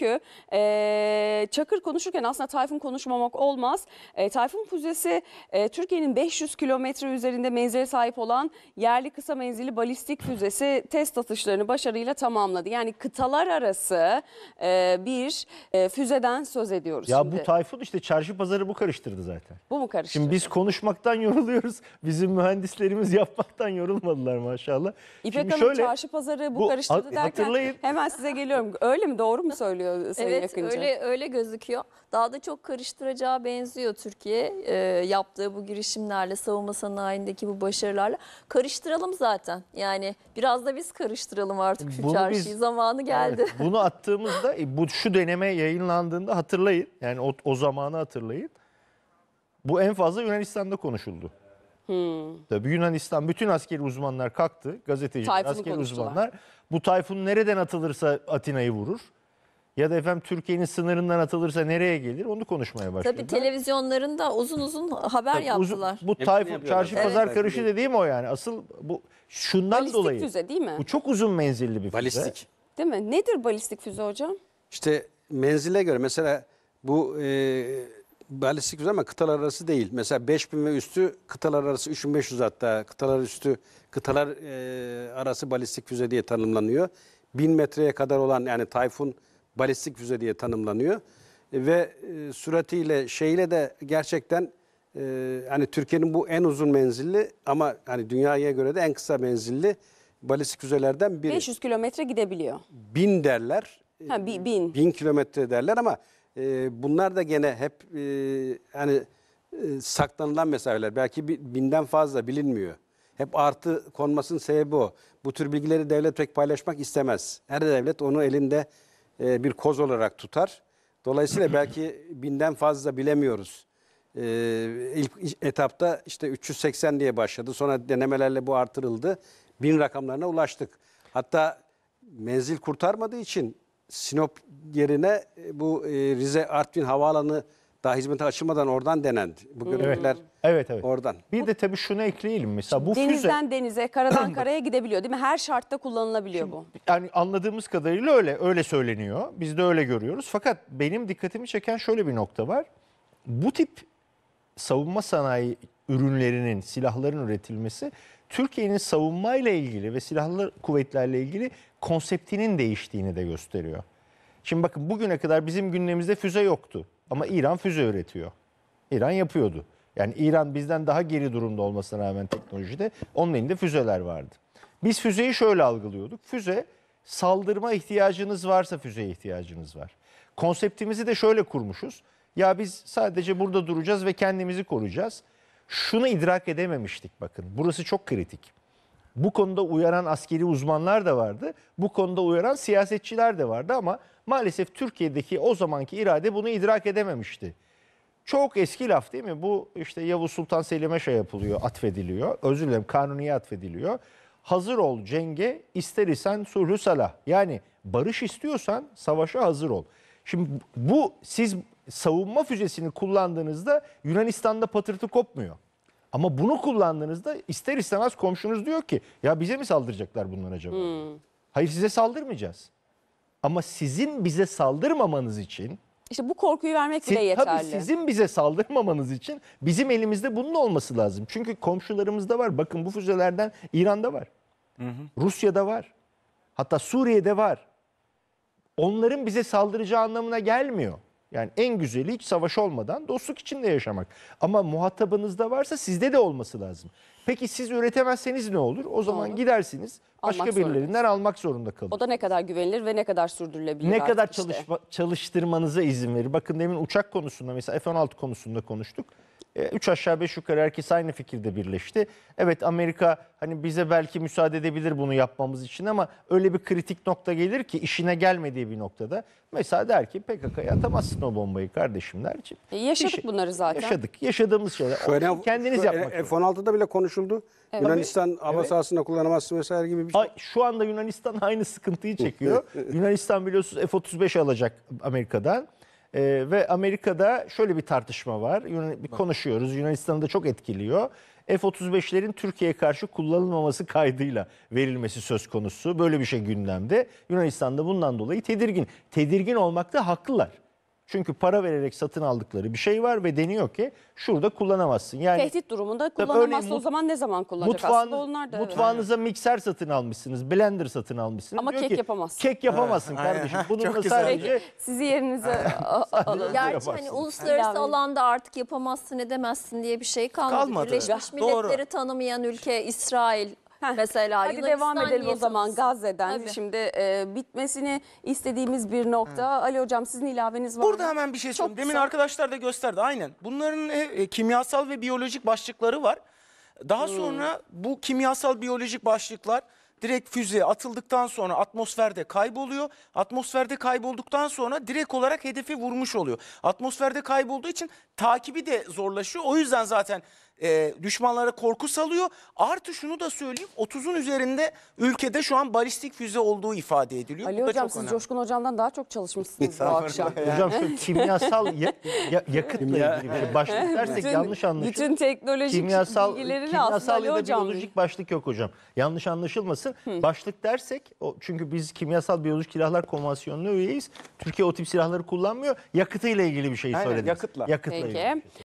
Çünkü e, Çakır konuşurken aslında Tayfun konuşmamak olmaz. E, Tayfun füzesi e, Türkiye'nin 500 kilometre üzerinde menzile sahip olan yerli kısa menzili balistik füzesi test atışlarını başarıyla tamamladı. Yani kıtalar arası e, bir e, füzeden söz ediyoruz Ya şimdi. bu Tayfun işte çarşı pazarı bu karıştırdı zaten. Bu mu karıştırdı? Şimdi biz konuşmaktan yoruluyoruz. Bizim mühendislerimiz yapmaktan yorulmadılar maşallah. İpek Şimdi Hanım şöyle, çarşı pazarı bu, bu karıştırdı derken hatırlayın. hemen size geliyorum. Öyle mi doğru mu söylüyorum? oluyor Sayın evet, Yakınca. Evet öyle, öyle gözüküyor. Daha da çok karıştıracağı benziyor Türkiye e, yaptığı bu girişimlerle, savunma sanayindeki bu başarılarla. Karıştıralım zaten. Yani biraz da biz karıştıralım artık şu bunu çarşıyı. Biz, Zamanı geldi. Evet, bunu attığımızda e, bu şu deneme yayınlandığında hatırlayın. Yani o, o zamanı hatırlayın. Bu en fazla Yunanistan'da konuşuldu. Hmm. Tabii Yunanistan bütün askeri uzmanlar kalktı. Gazeteciler, Tayfun'u askeri konuştular. uzmanlar. Bu Tayfun nereden atılırsa Atina'yı vurur ya da efendim Türkiye'nin sınırından atılırsa nereye gelir onu konuşmaya başladılar. Tabii televizyonlarında uzun uzun haber Tabii yaptılar. bu Tayfun, çarşı evet. pazar karışı dediğim o yani. Asıl bu şundan balistik dolayı. Balistik füze değil mi? Bu çok uzun menzilli bir füze. Balistik. Değil mi? Nedir balistik füze hocam? İşte menzile göre mesela bu e, balistik füze ama kıtalar arası değil. Mesela 5000 ve üstü kıtalar arası 3500 hatta kıtalar üstü kıtalar e, arası balistik füze diye tanımlanıyor. 1000 metreye kadar olan yani Tayfun balistik füze diye tanımlanıyor. E, ve e, süratiyle şeyle de gerçekten e, hani Türkiye'nin bu en uzun menzilli ama hani dünyaya göre de en kısa menzilli balistik füzelerden biri. 500 kilometre gidebiliyor. Bin derler. E, ha, bi, bin. Bin kilometre derler ama e, bunlar da gene hep e, hani e, saklanılan mesafeler. Belki binden fazla bilinmiyor. Hep artı konmasının sebebi o. Bu tür bilgileri devlet pek paylaşmak istemez. Her devlet onu elinde e, bir koz olarak tutar. Dolayısıyla belki binden fazla bilemiyoruz. E, ilk etapta işte 380 diye başladı. Sonra denemelerle bu artırıldı. Bin rakamlarına ulaştık. Hatta menzil kurtarmadığı için Sinop yerine bu e, Rize Artvin havaalanı daha hizmete açılmadan oradan denendi. Bu görüntüler Evet evet. oradan. Bir de tabii şunu ekleyelim mesela bu füze Denizden denize, karadan karaya gidebiliyor değil mi? Her şartta kullanılabiliyor bu. yani anladığımız kadarıyla öyle öyle söyleniyor. Biz de öyle görüyoruz. Fakat benim dikkatimi çeken şöyle bir nokta var. Bu tip savunma sanayi ürünlerinin, silahların üretilmesi Türkiye'nin savunmayla ilgili ve silahlı kuvvetlerle ilgili konseptinin değiştiğini de gösteriyor. Şimdi bakın bugüne kadar bizim gündemimizde füze yoktu. Ama İran füze üretiyor. İran yapıyordu. Yani İran bizden daha geri durumda olmasına rağmen teknolojide onun elinde füzeler vardı. Biz füzeyi şöyle algılıyorduk. Füze saldırma ihtiyacınız varsa füzeye ihtiyacınız var. Konseptimizi de şöyle kurmuşuz. Ya biz sadece burada duracağız ve kendimizi koruyacağız. Şunu idrak edememiştik bakın. Burası çok kritik. Bu konuda uyaran askeri uzmanlar da vardı. Bu konuda uyaran siyasetçiler de vardı ama Maalesef Türkiye'deki o zamanki irade bunu idrak edememişti. Çok eski laf değil mi? Bu işte Yavuz Sultan Selim'e şey yapılıyor, atfediliyor. Özür dilerim kanuniye atfediliyor. Hazır ol cenge, ister isen sulhü salah. Yani barış istiyorsan savaşa hazır ol. Şimdi bu siz savunma füzesini kullandığınızda Yunanistan'da patırtı kopmuyor. Ama bunu kullandığınızda ister istemez komşunuz diyor ki ya bize mi saldıracaklar bunlar acaba? Hmm. Hayır size saldırmayacağız. Ama sizin bize saldırmamanız için İşte bu korkuyu vermek bile yeterli. tabii sizin bize saldırmamanız için bizim elimizde bunun olması lazım. Çünkü komşularımızda var. Bakın bu füzelerden İran'da var. Rusya'da var. Hatta Suriye'de var. Onların bize saldıracağı anlamına gelmiyor. Yani en güzeli hiç savaş olmadan dostluk içinde yaşamak. Ama muhatabınızda varsa sizde de olması lazım. Peki siz üretemezseniz ne olur? O zaman olur. gidersiniz başka almak birilerinden zorunda. almak zorunda kalır. O da ne kadar güvenilir ve ne kadar sürdürülebilir? Ne kadar çalışma, işte. çalıştırmanıza izin verir? Bakın demin uçak konusunda mesela F-16 konusunda konuştuk. E, üç aşağı beş yukarı herkes aynı fikirde birleşti. Evet Amerika hani bize belki müsaade edebilir bunu yapmamız için ama öyle bir kritik nokta gelir ki işine gelmediği bir noktada. Mesela der ki PKK'ya atamazsın o bombayı kardeşim der E, yaşadık İşi- bunları zaten. Yaşadık. Yaşadığımız şeyler. Şöyle, kendiniz yapmak F-16'da bile konuşuldu. Evet. Yunanistan hava Evet. sahasında kullanamazsın vesaire gibi bir şey. şu anda Yunanistan aynı sıkıntıyı çekiyor. Yunanistan biliyorsunuz F-35 alacak Amerika'dan. E, ve Amerika'da şöyle bir tartışma var. bir konuşuyoruz. Yunanistan'ı da çok etkiliyor. F-35'lerin Türkiye'ye karşı kullanılmaması kaydıyla verilmesi söz konusu. Böyle bir şey gündemde. Yunanistan'da bundan dolayı tedirgin. Tedirgin olmakta haklılar. Çünkü para vererek satın aldıkları bir şey var ve deniyor ki şurada kullanamazsın. Yani tehdit durumunda kullanamazsın o zaman ne zaman kullanacak? Mutfağın, Aslında da mutfağınıza evet. mikser satın almışsınız, blender satın almışsınız. Ama diyor kek ki, yapamazsın. Kek yapamazsın ha, kardeşim. Aynen. Bununla Çok sadece Peki, sizi yerinize alın. Gerçi hani uluslararası alanda artık yapamazsın edemezsin diye bir şey kalmadı. kalmadı. Birleşmiş evet. Milletleri tanımayan ülke İsrail Mesela Hadi Yunanistan devam edelim o zaman Gazze'den. Tabii. Şimdi e, bitmesini istediğimiz bir nokta. Ali Hocam sizin ilaveniz var Burada mı? hemen bir şey söyleyeyim. Demin kısa. arkadaşlar da gösterdi aynen. Bunların e, e, kimyasal ve biyolojik başlıkları var. Daha hmm. sonra bu kimyasal biyolojik başlıklar direkt füze atıldıktan sonra atmosferde kayboluyor. Atmosferde kaybolduktan sonra direkt olarak hedefi vurmuş oluyor. Atmosferde kaybolduğu için takibi de zorlaşıyor. O yüzden zaten e, düşmanlara korku salıyor. Artı şunu da söyleyeyim 30'un üzerinde ülkede şu an balistik füze olduğu ifade ediliyor. Ali Bu da Hocam siz önemli. Coşkun Hocam'dan daha çok çalışmışsınız bu akşam. Hocam kimyasal ya, ya, yakıtla ilgili bir şey. başlık dersek Bütün- yanlış anlaşılır. bütün teknolojik bilgilerini aslında kimyasal ya da biyolojik başlık yok hocam. Yanlış anlaşılmasın. Başlık dersek o çünkü biz kimyasal biyolojik silahlar konvansiyonuna üyeyiz. Türkiye o tip silahları kullanmıyor. Yakıtıyla ilgili bir şey söyledim. söylediniz. yakıtla. Yakıtla ilgili.